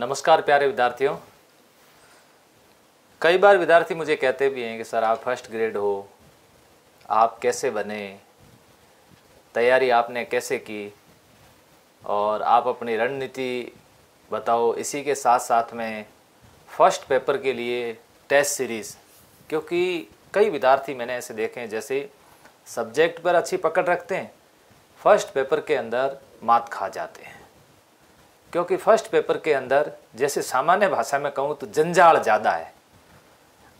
नमस्कार प्यारे विद्यार्थियों कई बार विद्यार्थी मुझे कहते भी हैं कि सर आप फर्स्ट ग्रेड हो आप कैसे बने तैयारी आपने कैसे की और आप अपनी रणनीति बताओ इसी के साथ साथ में फर्स्ट पेपर के लिए टेस्ट सीरीज़ क्योंकि कई विद्यार्थी मैंने ऐसे देखे हैं जैसे सब्जेक्ट पर अच्छी पकड़ रखते हैं फर्स्ट पेपर के अंदर मात खा जाते हैं क्योंकि फर्स्ट पेपर के अंदर जैसे सामान्य भाषा में कहूँ तो जंजाल ज़्यादा है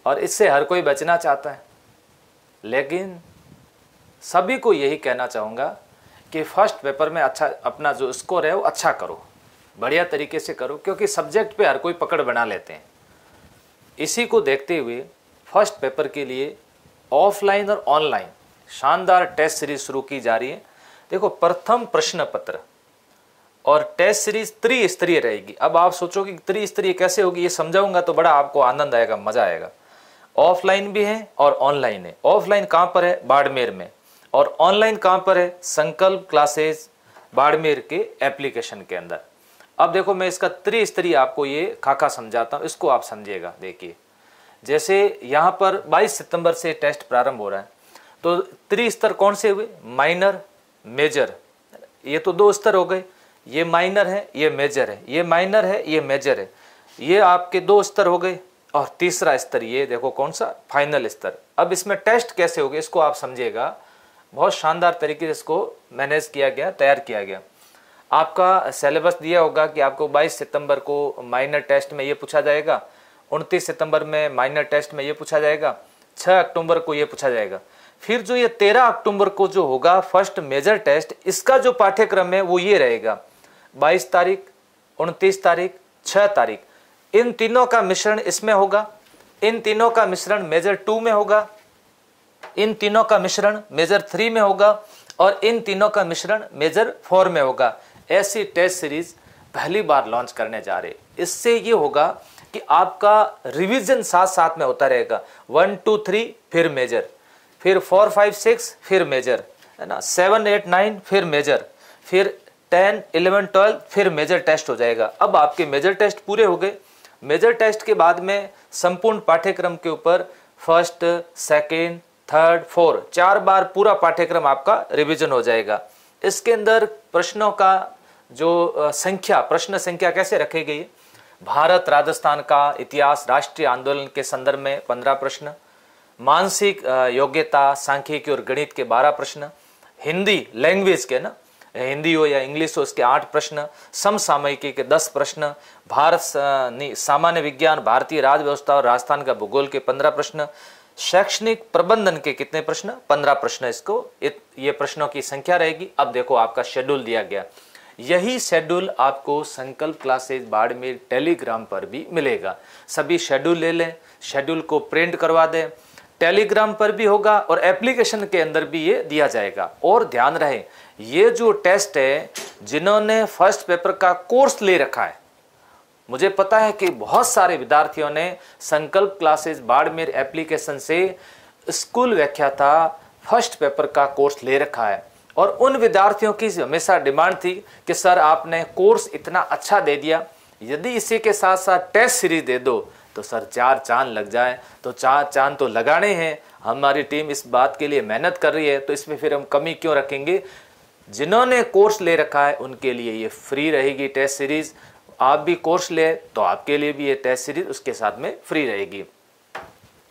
और इससे हर कोई बचना चाहता है लेकिन सभी को यही कहना चाहूँगा कि फर्स्ट पेपर में अच्छा अपना जो स्कोर है वो अच्छा करो बढ़िया तरीके से करो क्योंकि सब्जेक्ट पे हर कोई पकड़ बना लेते हैं इसी को देखते हुए फर्स्ट पेपर के लिए ऑफलाइन और ऑनलाइन शानदार टेस्ट सीरीज शुरू की जा रही है देखो प्रथम प्रश्न पत्र और टेस्ट सीरीज त्रिस्तरीय रहेगी अब आप सोचो कि त्रिस्तरीय कैसे होगी ये समझाऊंगा तो बड़ा आपको आनंद आएगा मजा आएगा ऑफलाइन भी है और ऑनलाइन है ऑफलाइन कहां पर है बाड़मेर में और ऑनलाइन कहां पर है संकल्प क्लासेस बाड़मेर के एप्लीकेशन के अंदर अब देखो मैं इसका त्रिस्तरीय आपको ये खाका समझाता हूं इसको आप समझिएगा देखिए जैसे यहां पर 22 सितंबर से टेस्ट प्रारंभ हो रहा है तो त्रिस्तर कौन से हुए माइनर मेजर ये तो दो स्तर हो गए ये माइनर है ये मेजर है ये माइनर है ये मेजर है ये आपके दो स्तर हो गए और तीसरा स्तर ये देखो कौन सा फाइनल स्तर अब इसमें टेस्ट कैसे गए इसको आप समझिएगा बहुत शानदार तरीके से इसको मैनेज किया गया तैयार किया गया आपका सिलेबस दिया होगा कि आपको 22 सितंबर को माइनर टेस्ट में ये पूछा जाएगा 29 सितंबर में माइनर टेस्ट में ये पूछा जाएगा 6 अक्टूबर को ये पूछा जाएगा फिर जो ये 13 अक्टूबर को जो होगा फर्स्ट मेजर टेस्ट इसका जो पाठ्यक्रम है वो ये रहेगा बाईस तारीख उनतीस तारीख छह तारीख इन तीनों का मिश्रण इसमें होगा इन तीनों का मिश्रण मेजर टू में होगा इन तीनों का मिश्रण मेजर थ्री में होगा और इन तीनों का मिश्रण मेजर फोर में होगा ऐसी टेस्ट सीरीज पहली बार लॉन्च करने जा रहे इससे ये होगा कि आपका रिवीजन साथ साथ में होता रहेगा वन टू थ्री फिर मेजर फिर फोर फाइव सिक्स फिर मेजर है ना सेवन एट नाइन फिर मेजर फिर टेन इलेवन ट्वेल्व फिर मेजर टेस्ट हो जाएगा अब आपके मेजर टेस्ट पूरे हो गए मेजर टेस्ट के बाद में संपूर्ण पाठ्यक्रम के ऊपर फर्स्ट सेकेंड थर्ड फोर चार बार पूरा पाठ्यक्रम आपका रिविजन हो जाएगा इसके अंदर प्रश्नों का जो संख्या प्रश्न संख्या कैसे रखी गई भारत राजस्थान का इतिहास राष्ट्रीय आंदोलन के संदर्भ में पंद्रह प्रश्न मानसिक योग्यता सांख्यिकी और गणित के बारह प्रश्न हिंदी लैंग्वेज के ना हिंदी हो या इंग्लिश हो उसके आठ प्रश्न समसामयिकी के दस प्रश्न भारत सामान्य विज्ञान भारतीय राज व्यवस्था और राजस्थान का भूगोल के पंद्रह प्रश्न शैक्षणिक प्रबंधन के कितने प्रश्न पंद्रह प्रश्न इसको ये प्रश्नों की संख्या रहेगी अब देखो आपका शेड्यूल दिया गया यही शेड्यूल आपको संकल्प क्लासेज बाड़मेर टेलीग्राम पर भी मिलेगा सभी शेड्यूल ले लें शेड्यूल को प्रिंट करवा दें टेलीग्राम पर भी होगा और एप्लीकेशन के अंदर भी ये दिया जाएगा और ध्यान रहे ये जो टेस्ट है जिन्होंने फर्स्ट पेपर का कोर्स ले रखा है मुझे पता है कि बहुत सारे विद्यार्थियों ने संकल्प क्लासेस बाड़मेर एप्लीकेशन से स्कूल व्याख्या था फर्स्ट पेपर का कोर्स ले रखा है और उन विद्यार्थियों की हमेशा डिमांड थी कि सर आपने कोर्स इतना अच्छा दे दिया यदि इसी के साथ साथ टेस्ट सीरीज दे दो तो सर चार चांद लग जाए तो चार चांद तो लगाने हैं हमारी टीम इस बात के लिए मेहनत कर रही है तो इसमें फिर हम कमी क्यों रखेंगे जिन्होंने कोर्स ले रखा है उनके लिए ये फ्री रहेगी टेस्ट सीरीज़ आप भी कोर्स ले तो आपके लिए भी ये टेस्ट सीरीज उसके साथ में फ्री रहेगी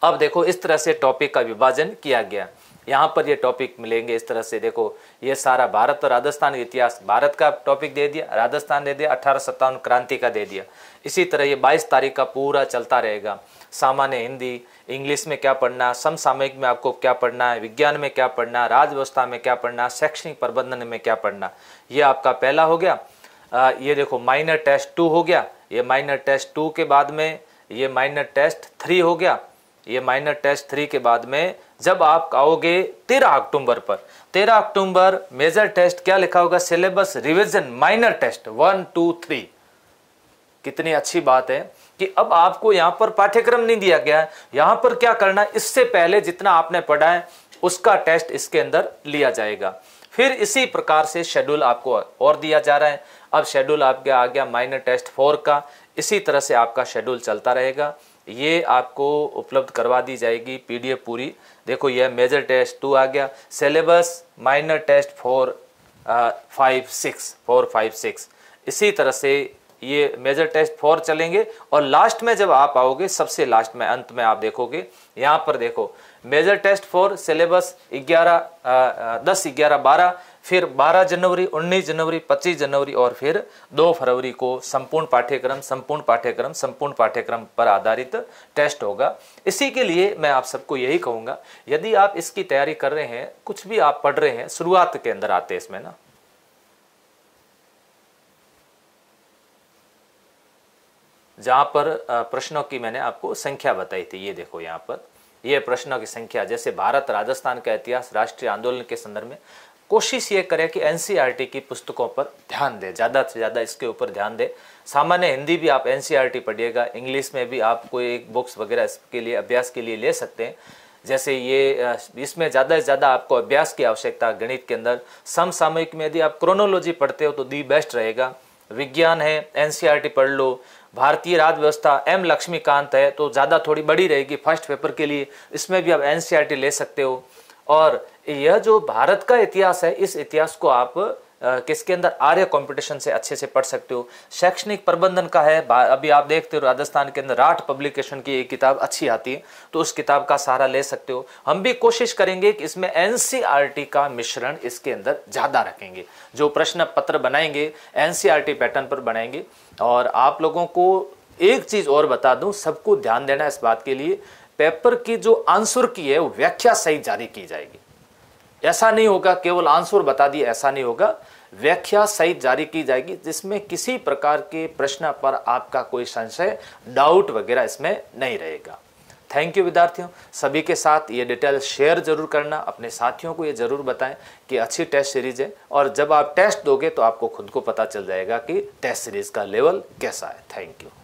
अब देखो इस तरह से टॉपिक का विभाजन किया गया यहाँ पर ये टॉपिक मिलेंगे इस तरह से देखो ये सारा भारत और राजस्थान इतिहास भारत का टॉपिक दे दिया राजस्थान दे दिया अठारह क्रांति का दे दिया इसी तरह ये बाईस तारीख का पूरा चलता रहेगा सामान्य हिंदी इंग्लिश में क्या पढ़ना समसामयिक में आपको क्या पढ़ना है विज्ञान में क्या पढ़ना राजव्यवस्था में क्या पढ़ना शैक्षणिक प्रबंधन में क्या पढ़ना ये आपका पहला हो गया आ, ये देखो माइनर टेस्ट टू हो गया ये माइनर टेस्ट टू के बाद में ये माइनर टेस्ट थ्री हो गया ये माइनर टेस्ट थ्री के बाद में जब आप आओगे तेरह अक्टूबर पर तेरह अक्टूबर मेजर टेस्ट क्या लिखा होगा syllabus revision minor test one two three कितनी अच्छी बात है कि अब आपको यहाँ पर पाठ्यक्रम नहीं दिया गया है यहाँ पर क्या करना है इससे पहले जितना आपने पढ़ा है उसका टेस्ट इसके अंदर लिया जाएगा फिर इसी प्रकार से शेड्यूल आपको और दिया जा रहा है अब शेड्यूल आपके आ गया माइनर टेस्ट फोर का इसी तरह से आपका शेड्यूल चलता रहेगा ये आपको उपलब्ध करवा दी जाएगी पीडीएफ पूरी देखो यह मेजर टेस्ट टू आ गया syllabus minor test four five six four five six इसी तरह से ये मेजर टेस्ट फोर चलेंगे और लास्ट में जब आप आओगे सबसे लास्ट में अंत में आप देखोगे यहाँ पर देखो मेजर टेस्ट फोर सिलेबस ग्यारह दस ग्यारह बारह फिर 12 जनवरी 19 जनवरी 25 जनवरी और फिर 2 फरवरी को संपूर्ण पाठ्यक्रम संपूर्ण पाठ्यक्रम संपूर्ण पाठ्यक्रम पर आधारित टेस्ट होगा इसी के लिए मैं आप सबको यही कहूँगा यदि आप इसकी तैयारी कर रहे हैं कुछ भी आप पढ़ रहे हैं शुरुआत के अंदर आते हैं इसमें ना जहाँ पर प्रश्नों की मैंने आपको संख्या बताई थी ये देखो यहाँ पर ये प्रश्नों की संख्या जैसे भारत राजस्थान का इतिहास राष्ट्रीय आंदोलन के संदर्भ में कोशिश ये करें कि एन e की पुस्तकों पर ध्यान दें ज़्यादा से ज़्यादा इसके ऊपर ध्यान दें सामान्य हिंदी भी आप एन e पढ़िएगा इंग्लिश में भी आप कोई एक बुक्स वगैरह इसके लिए अभ्यास के लिए ले सकते हैं जैसे ये इसमें ज़्यादा से ज़्यादा आपको अभ्यास की आवश्यकता गणित के अंदर समसामयिक में यदि आप क्रोनोलॉजी पढ़ते हो तो दी बेस्ट रहेगा विज्ञान है एन e पढ़ लो भारतीय राज्य व्यवस्था एम लक्ष्मीकांत है तो ज़्यादा थोड़ी बड़ी रहेगी फर्स्ट पेपर के लिए इसमें भी आप एन ले सकते हो और यह जो भारत का इतिहास है इस इतिहास को आप किसके अंदर आर्य कंपटीशन से अच्छे से पढ़ सकते हो शैक्षणिक प्रबंधन का है अभी आप देखते हो राजस्थान के अंदर राठ पब्लिकेशन की एक किताब अच्छी आती है तो उस किताब का सहारा ले सकते हो हम भी कोशिश करेंगे कि इसमें एनसीईआरटी e का मिश्रण इसके अंदर ज़्यादा रखेंगे जो प्रश्न पत्र बनाएंगे एनसीईआरटी पैटर्न e पर बनाएंगे और आप लोगों को एक चीज़ और बता दूं सबको ध्यान देना इस बात के लिए पेपर की जो आंसर की है वो व्याख्या सही जारी की जाएगी ऐसा नहीं होगा केवल आंसर बता दिए ऐसा नहीं होगा व्याख्या सहित जारी की जाएगी जिसमें किसी प्रकार के प्रश्न पर आपका कोई संशय डाउट वगैरह इसमें नहीं रहेगा थैंक यू विद्यार्थियों सभी के साथ ये डिटेल शेयर जरूर करना अपने साथियों को ये जरूर बताएं कि अच्छी टेस्ट सीरीज है और जब आप टेस्ट दोगे तो आपको खुद को पता चल जाएगा कि टेस्ट सीरीज का लेवल कैसा है थैंक यू